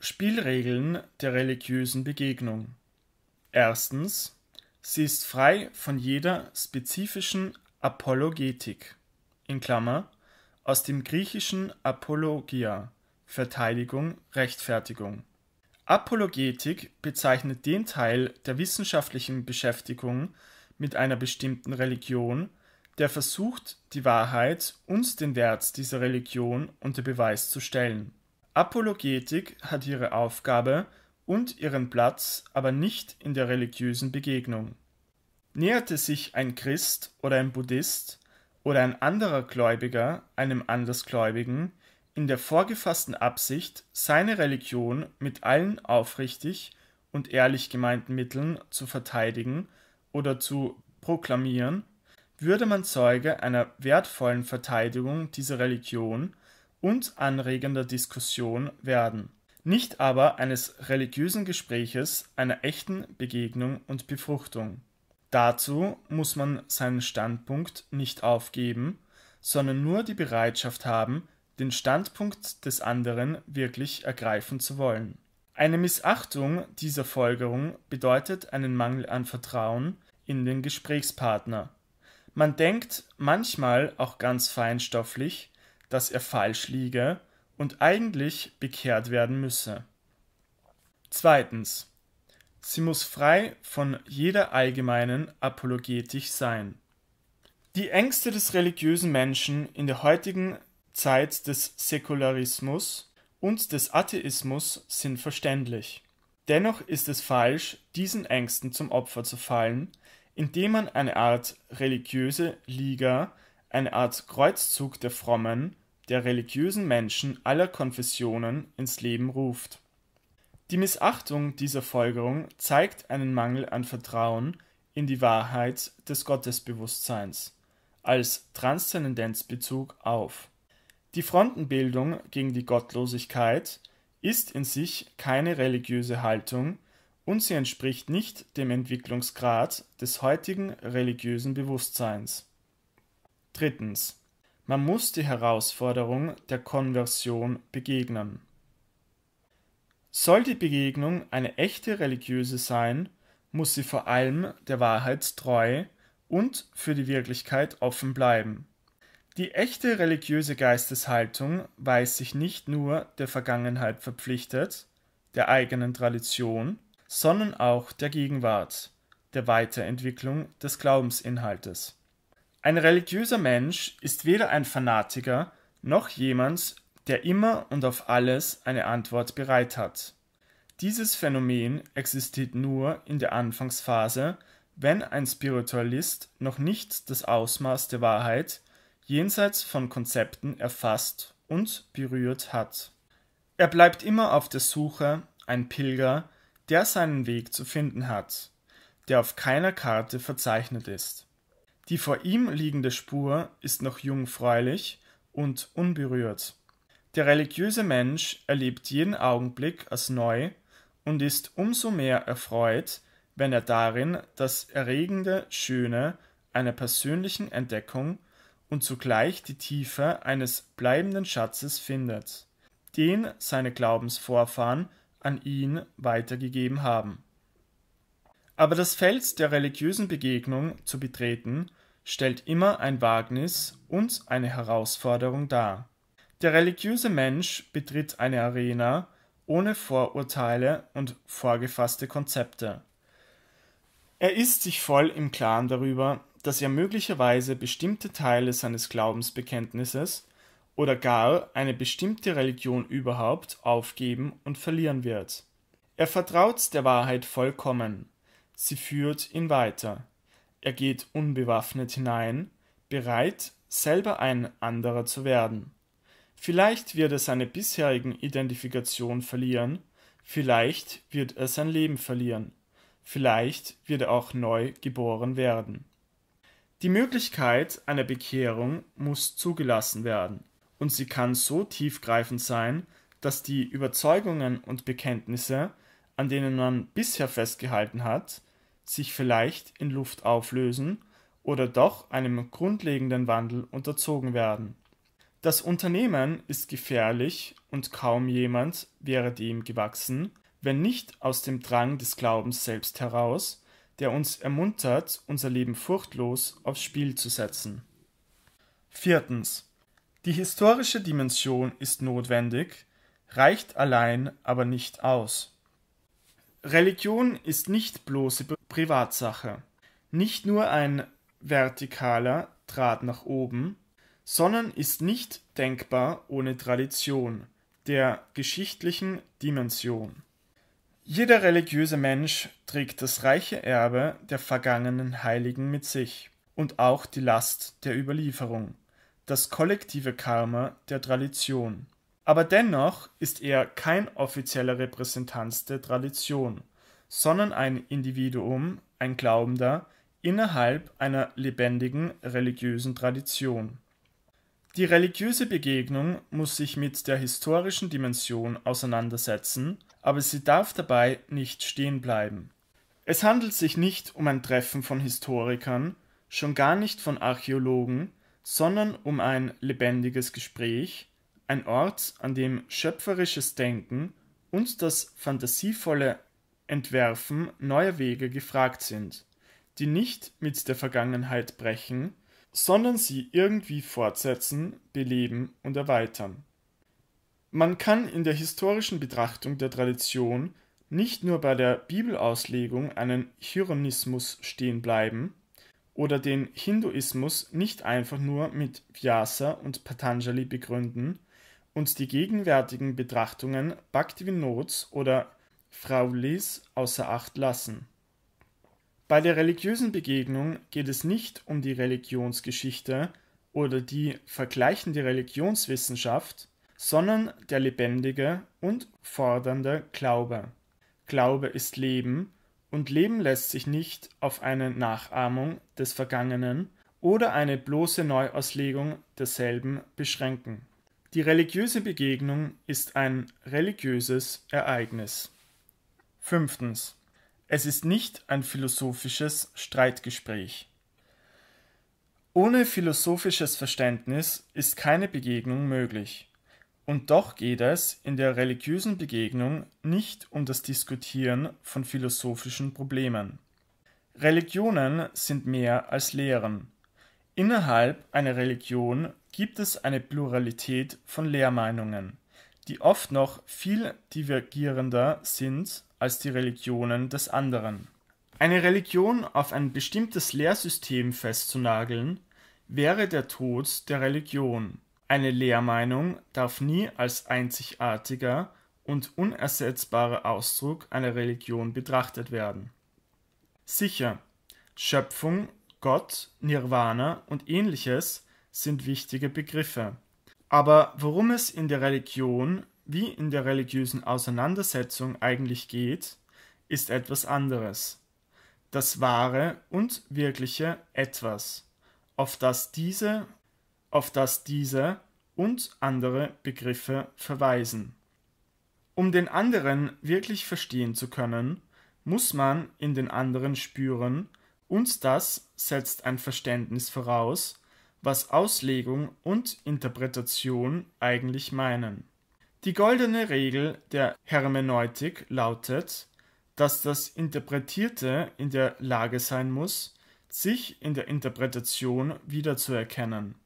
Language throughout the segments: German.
Spielregeln der religiösen Begegnung. Erstens, sie ist frei von jeder spezifischen Apologetik In (Klammer, aus dem Griechischen apologia, Verteidigung, Rechtfertigung). Apologetik bezeichnet den Teil der wissenschaftlichen Beschäftigung mit einer bestimmten Religion, der versucht, die Wahrheit und den Wert dieser Religion unter Beweis zu stellen Apologetik hat ihre Aufgabe und ihren Platz aber nicht in der religiösen Begegnung. Näherte sich ein Christ oder ein Buddhist oder ein anderer Gläubiger einem Andersgläubigen in der vorgefassten Absicht, seine Religion mit allen aufrichtig und ehrlich gemeinten Mitteln zu verteidigen oder zu proklamieren, würde man Zeuge einer wertvollen Verteidigung dieser Religion und anregender Diskussion werden, nicht aber eines religiösen Gespräches, einer echten Begegnung und Befruchtung. Dazu muss man seinen Standpunkt nicht aufgeben, sondern nur die Bereitschaft haben, den Standpunkt des anderen wirklich ergreifen zu wollen. Eine Missachtung dieser Folgerung bedeutet einen Mangel an Vertrauen in den Gesprächspartner. Man denkt manchmal auch ganz feinstofflich, dass er falsch liege und eigentlich bekehrt werden müsse. Zweitens. Sie muss frei von jeder allgemeinen Apologetik sein. Die Ängste des religiösen Menschen in der heutigen Zeit des Säkularismus und des Atheismus sind verständlich. Dennoch ist es falsch, diesen Ängsten zum Opfer zu fallen, indem man eine Art religiöse Liga, eine Art Kreuzzug der Frommen der religiösen Menschen aller Konfessionen ins Leben ruft. Die Missachtung dieser Folgerung zeigt einen Mangel an Vertrauen in die Wahrheit des Gottesbewusstseins als Transzendenzbezug auf. Die Frontenbildung gegen die Gottlosigkeit ist in sich keine religiöse Haltung und sie entspricht nicht dem Entwicklungsgrad des heutigen religiösen Bewusstseins. Drittens man muss die Herausforderung der Konversion begegnen. Soll die Begegnung eine echte religiöse sein, muss sie vor allem der Wahrheit treu und für die Wirklichkeit offen bleiben. Die echte religiöse Geisteshaltung weiß sich nicht nur der Vergangenheit verpflichtet, der eigenen Tradition, sondern auch der Gegenwart, der Weiterentwicklung des Glaubensinhaltes. Ein religiöser Mensch ist weder ein Fanatiker noch jemand, der immer und auf alles eine Antwort bereit hat. Dieses Phänomen existiert nur in der Anfangsphase, wenn ein Spiritualist noch nicht das Ausmaß der Wahrheit jenseits von Konzepten erfasst und berührt hat. Er bleibt immer auf der Suche, ein Pilger, der seinen Weg zu finden hat, der auf keiner Karte verzeichnet ist. Die vor ihm liegende Spur ist noch jungfräulich und unberührt. Der religiöse Mensch erlebt jeden Augenblick als neu und ist umso mehr erfreut, wenn er darin das erregende Schöne einer persönlichen Entdeckung und zugleich die Tiefe eines bleibenden Schatzes findet, den seine Glaubensvorfahren an ihn weitergegeben haben aber das Feld der religiösen Begegnung zu betreten, stellt immer ein Wagnis und eine Herausforderung dar. Der religiöse Mensch betritt eine Arena ohne Vorurteile und vorgefasste Konzepte. Er ist sich voll im Klaren darüber, dass er möglicherweise bestimmte Teile seines Glaubensbekenntnisses oder gar eine bestimmte Religion überhaupt aufgeben und verlieren wird. Er vertraut der Wahrheit vollkommen Sie führt ihn weiter. Er geht unbewaffnet hinein, bereit, selber ein anderer zu werden. Vielleicht wird er seine bisherigen Identifikation verlieren, vielleicht wird er sein Leben verlieren, vielleicht wird er auch neu geboren werden. Die Möglichkeit einer Bekehrung muss zugelassen werden, und sie kann so tiefgreifend sein, dass die Überzeugungen und Bekenntnisse, an denen man bisher festgehalten hat, sich vielleicht in Luft auflösen oder doch einem grundlegenden Wandel unterzogen werden. Das Unternehmen ist gefährlich und kaum jemand wäre dem gewachsen, wenn nicht aus dem Drang des Glaubens selbst heraus, der uns ermuntert, unser Leben furchtlos aufs Spiel zu setzen. Viertens. Die historische Dimension ist notwendig, reicht allein aber nicht aus. Religion ist nicht bloße Privatsache, nicht nur ein vertikaler Draht nach oben, sondern ist nicht denkbar ohne Tradition, der geschichtlichen Dimension. Jeder religiöse Mensch trägt das reiche Erbe der vergangenen Heiligen mit sich und auch die Last der Überlieferung, das kollektive Karma der Tradition. Aber dennoch ist er kein offizieller Repräsentant der Tradition, sondern ein Individuum, ein Glaubender, innerhalb einer lebendigen religiösen Tradition. Die religiöse Begegnung muss sich mit der historischen Dimension auseinandersetzen, aber sie darf dabei nicht stehen bleiben. Es handelt sich nicht um ein Treffen von Historikern, schon gar nicht von Archäologen, sondern um ein lebendiges Gespräch, ein Ort, an dem schöpferisches Denken und das fantasievolle Entwerfen neuer Wege gefragt sind, die nicht mit der Vergangenheit brechen, sondern sie irgendwie fortsetzen, beleben und erweitern. Man kann in der historischen Betrachtung der Tradition nicht nur bei der Bibelauslegung einen Chironismus stehen bleiben oder den Hinduismus nicht einfach nur mit Vyasa und Patanjali begründen, und die gegenwärtigen Betrachtungen Bhaktivinods oder Fraulis außer Acht lassen. Bei der religiösen Begegnung geht es nicht um die Religionsgeschichte oder die vergleichende Religionswissenschaft, sondern der lebendige und fordernde Glaube. Glaube ist Leben, und Leben lässt sich nicht auf eine Nachahmung des Vergangenen oder eine bloße Neuauslegung desselben beschränken. Die religiöse Begegnung ist ein religiöses Ereignis. Fünftens. Es ist nicht ein philosophisches Streitgespräch. Ohne philosophisches Verständnis ist keine Begegnung möglich. Und doch geht es in der religiösen Begegnung nicht um das Diskutieren von philosophischen Problemen. Religionen sind mehr als Lehren. Innerhalb einer Religion gibt es eine Pluralität von Lehrmeinungen, die oft noch viel divergierender sind als die Religionen des anderen. Eine Religion auf ein bestimmtes Lehrsystem festzunageln, wäre der Tod der Religion. Eine Lehrmeinung darf nie als einzigartiger und unersetzbarer Ausdruck einer Religion betrachtet werden. Sicher, Schöpfung, Gott, Nirvana und ähnliches sind wichtige Begriffe. Aber worum es in der Religion wie in der religiösen Auseinandersetzung eigentlich geht, ist etwas anderes. Das wahre und wirkliche Etwas, auf das diese, auf das diese und andere Begriffe verweisen. Um den anderen wirklich verstehen zu können, muss man in den anderen spüren, und das setzt ein Verständnis voraus, was Auslegung und Interpretation eigentlich meinen. Die goldene Regel der Hermeneutik lautet, dass das Interpretierte in der Lage sein muss, sich in der Interpretation wiederzuerkennen.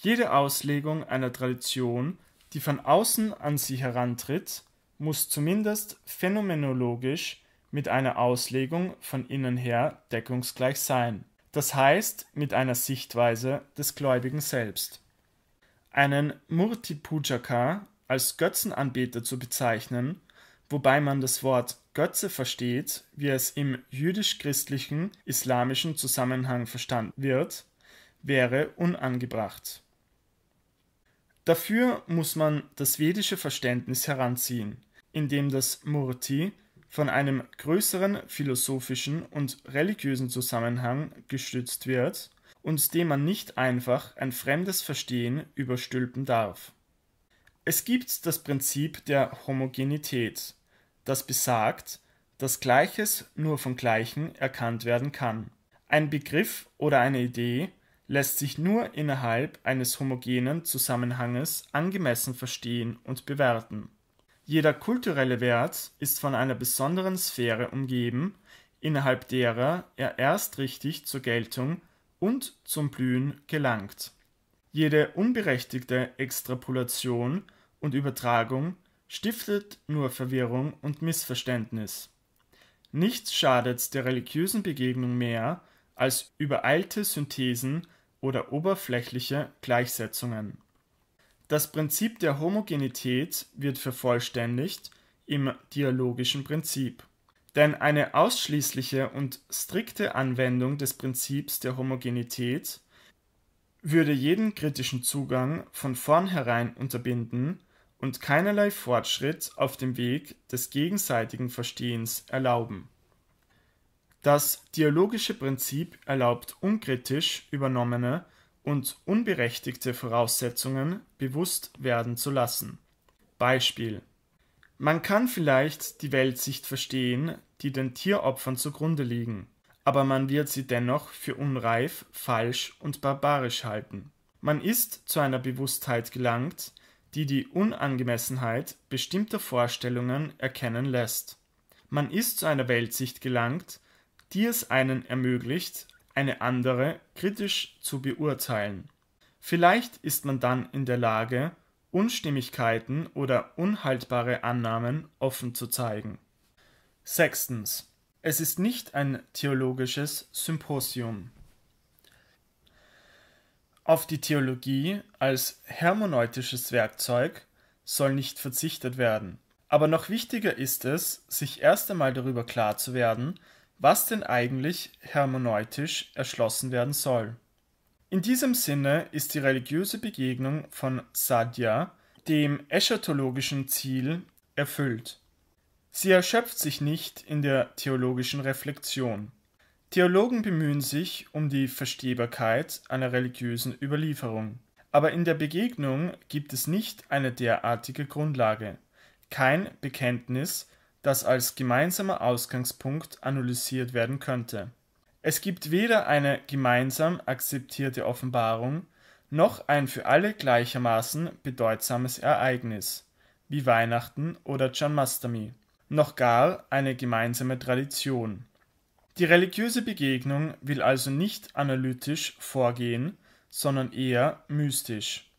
Jede Auslegung einer Tradition, die von außen an sie herantritt, muss zumindest phänomenologisch mit einer Auslegung von innen her deckungsgleich sein das heißt mit einer Sichtweise des Gläubigen selbst. Einen Murti-Pujaka als Götzenanbeter zu bezeichnen, wobei man das Wort Götze versteht, wie es im jüdisch-christlichen islamischen Zusammenhang verstanden wird, wäre unangebracht. Dafür muss man das vedische Verständnis heranziehen, in dem das Murti von einem größeren philosophischen und religiösen Zusammenhang gestützt wird und dem man nicht einfach ein fremdes Verstehen überstülpen darf. Es gibt das Prinzip der Homogenität, das besagt, dass Gleiches nur von Gleichen erkannt werden kann. Ein Begriff oder eine Idee lässt sich nur innerhalb eines homogenen Zusammenhanges angemessen verstehen und bewerten jeder kulturelle Wert ist von einer besonderen Sphäre umgeben, innerhalb derer er erst richtig zur Geltung und zum Blühen gelangt. Jede unberechtigte Extrapolation und Übertragung stiftet nur Verwirrung und Missverständnis. Nichts schadet der religiösen Begegnung mehr als übereilte Synthesen oder oberflächliche Gleichsetzungen das Prinzip der Homogenität wird vervollständigt im dialogischen Prinzip. Denn eine ausschließliche und strikte Anwendung des Prinzips der Homogenität würde jeden kritischen Zugang von vornherein unterbinden und keinerlei Fortschritt auf dem Weg des gegenseitigen Verstehens erlauben. Das dialogische Prinzip erlaubt unkritisch übernommene und unberechtigte Voraussetzungen bewusst werden zu lassen. Beispiel Man kann vielleicht die Weltsicht verstehen, die den Tieropfern zugrunde liegen, aber man wird sie dennoch für unreif, falsch und barbarisch halten. Man ist zu einer Bewusstheit gelangt, die die Unangemessenheit bestimmter Vorstellungen erkennen lässt. Man ist zu einer Weltsicht gelangt, die es einen ermöglicht, eine andere kritisch zu beurteilen. Vielleicht ist man dann in der Lage, Unstimmigkeiten oder unhaltbare Annahmen offen zu zeigen. Sechstens. Es ist nicht ein theologisches Symposium. Auf die Theologie als hermeneutisches Werkzeug soll nicht verzichtet werden. Aber noch wichtiger ist es, sich erst einmal darüber klar zu werden, was denn eigentlich hermeneutisch erschlossen werden soll. In diesem Sinne ist die religiöse Begegnung von Sadhya dem eschatologischen Ziel erfüllt. Sie erschöpft sich nicht in der theologischen Reflexion. Theologen bemühen sich um die Verstehbarkeit einer religiösen Überlieferung. Aber in der Begegnung gibt es nicht eine derartige Grundlage, kein Bekenntnis das als gemeinsamer Ausgangspunkt analysiert werden könnte. Es gibt weder eine gemeinsam akzeptierte Offenbarung noch ein für alle gleichermaßen bedeutsames Ereignis, wie Weihnachten oder Janmastami, noch gar eine gemeinsame Tradition. Die religiöse Begegnung will also nicht analytisch vorgehen, sondern eher mystisch.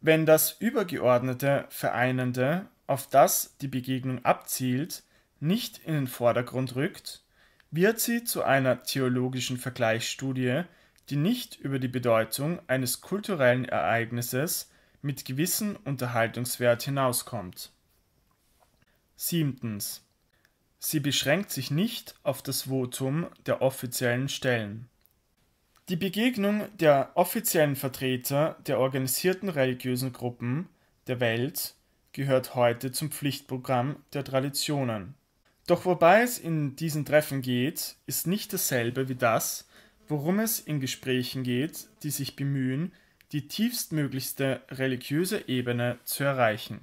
Wenn das übergeordnete, vereinende auf das die Begegnung abzielt, nicht in den Vordergrund rückt, wird sie zu einer theologischen Vergleichsstudie, die nicht über die Bedeutung eines kulturellen Ereignisses mit gewissem Unterhaltungswert hinauskommt. 7. Sie beschränkt sich nicht auf das Votum der offiziellen Stellen. Die Begegnung der offiziellen Vertreter der organisierten religiösen Gruppen der Welt gehört heute zum Pflichtprogramm der Traditionen. Doch wobei es in diesen Treffen geht, ist nicht dasselbe wie das, worum es in Gesprächen geht, die sich bemühen, die tiefstmöglichste religiöse Ebene zu erreichen.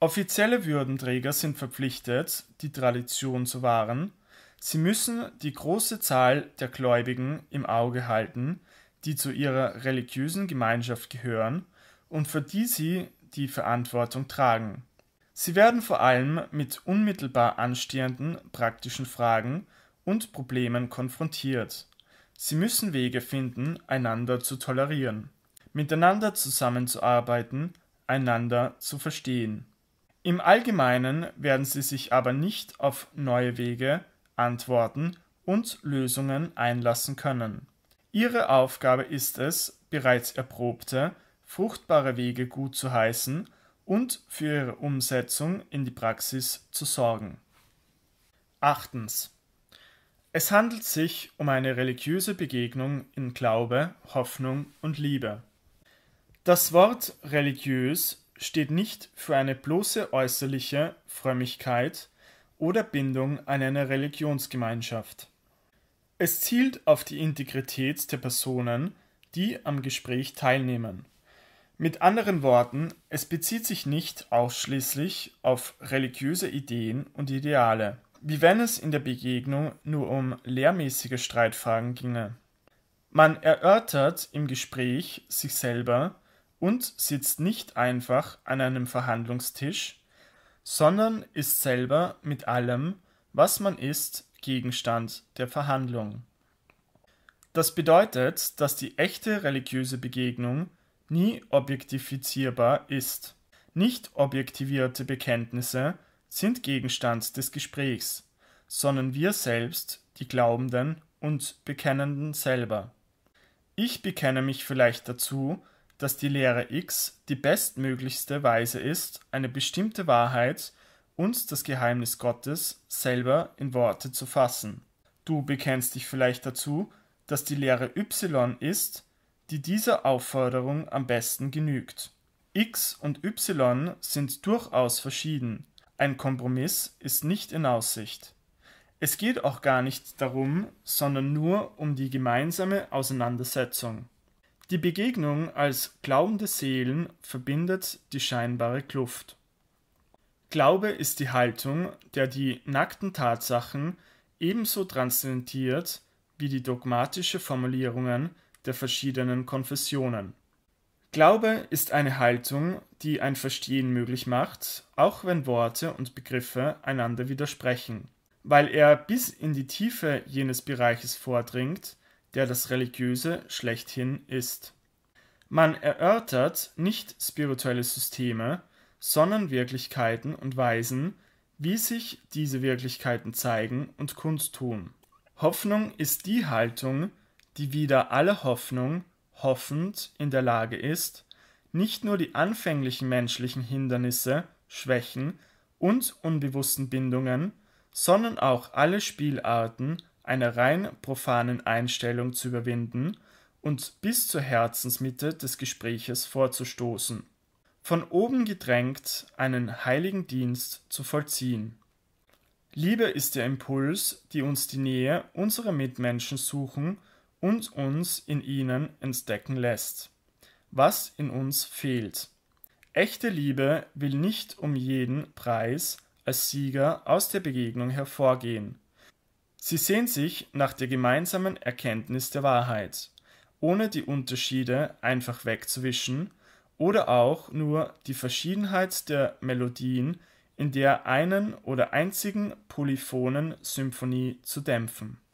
Offizielle Würdenträger sind verpflichtet, die Tradition zu wahren, sie müssen die große Zahl der Gläubigen im Auge halten, die zu ihrer religiösen Gemeinschaft gehören und für die sie die Verantwortung tragen. Sie werden vor allem mit unmittelbar anstehenden praktischen Fragen und Problemen konfrontiert. Sie müssen Wege finden, einander zu tolerieren, miteinander zusammenzuarbeiten, einander zu verstehen. Im Allgemeinen werden sie sich aber nicht auf neue Wege, Antworten und Lösungen einlassen können. Ihre Aufgabe ist es, bereits erprobte fruchtbare Wege gut zu heißen und für ihre Umsetzung in die Praxis zu sorgen. Achtens. Es handelt sich um eine religiöse Begegnung in Glaube, Hoffnung und Liebe. Das Wort religiös steht nicht für eine bloße äußerliche Frömmigkeit oder Bindung an eine Religionsgemeinschaft. Es zielt auf die Integrität der Personen, die am Gespräch teilnehmen. Mit anderen Worten, es bezieht sich nicht ausschließlich auf religiöse Ideen und Ideale, wie wenn es in der Begegnung nur um lehrmäßige Streitfragen ginge. Man erörtert im Gespräch sich selber und sitzt nicht einfach an einem Verhandlungstisch, sondern ist selber mit allem, was man ist, Gegenstand der Verhandlung. Das bedeutet, dass die echte religiöse Begegnung nie objektifizierbar ist. Nicht objektivierte Bekenntnisse sind Gegenstand des Gesprächs, sondern wir selbst, die Glaubenden und Bekennenden selber. Ich bekenne mich vielleicht dazu, dass die Lehre X die bestmöglichste Weise ist, eine bestimmte Wahrheit und das Geheimnis Gottes selber in Worte zu fassen. Du bekennst dich vielleicht dazu, dass die Lehre Y ist, die dieser Aufforderung am besten genügt. X und Y sind durchaus verschieden. Ein Kompromiss ist nicht in Aussicht. Es geht auch gar nicht darum, sondern nur um die gemeinsame Auseinandersetzung. Die Begegnung als glaubende Seelen verbindet die scheinbare Kluft. Glaube ist die Haltung, der die nackten Tatsachen ebenso transzendentiert wie die dogmatische Formulierungen der verschiedenen Konfessionen. Glaube ist eine Haltung, die ein Verstehen möglich macht, auch wenn Worte und Begriffe einander widersprechen, weil er bis in die Tiefe jenes Bereiches vordringt, der das Religiöse schlechthin ist. Man erörtert nicht spirituelle Systeme, sondern Wirklichkeiten und Weisen, wie sich diese Wirklichkeiten zeigen und kundtun. Hoffnung ist die Haltung, die wider alle Hoffnung hoffend in der Lage ist, nicht nur die anfänglichen menschlichen Hindernisse, Schwächen und unbewussten Bindungen, sondern auch alle Spielarten einer rein profanen Einstellung zu überwinden und bis zur Herzensmitte des Gespräches vorzustoßen, von oben gedrängt einen heiligen Dienst zu vollziehen. Liebe ist der Impuls, die uns die Nähe unserer Mitmenschen suchen und uns in ihnen entdecken lässt, was in uns fehlt. Echte Liebe will nicht um jeden Preis als Sieger aus der Begegnung hervorgehen. Sie sehnt sich nach der gemeinsamen Erkenntnis der Wahrheit, ohne die Unterschiede einfach wegzuwischen oder auch nur die Verschiedenheit der Melodien in der einen oder einzigen polyphonen Symphonie zu dämpfen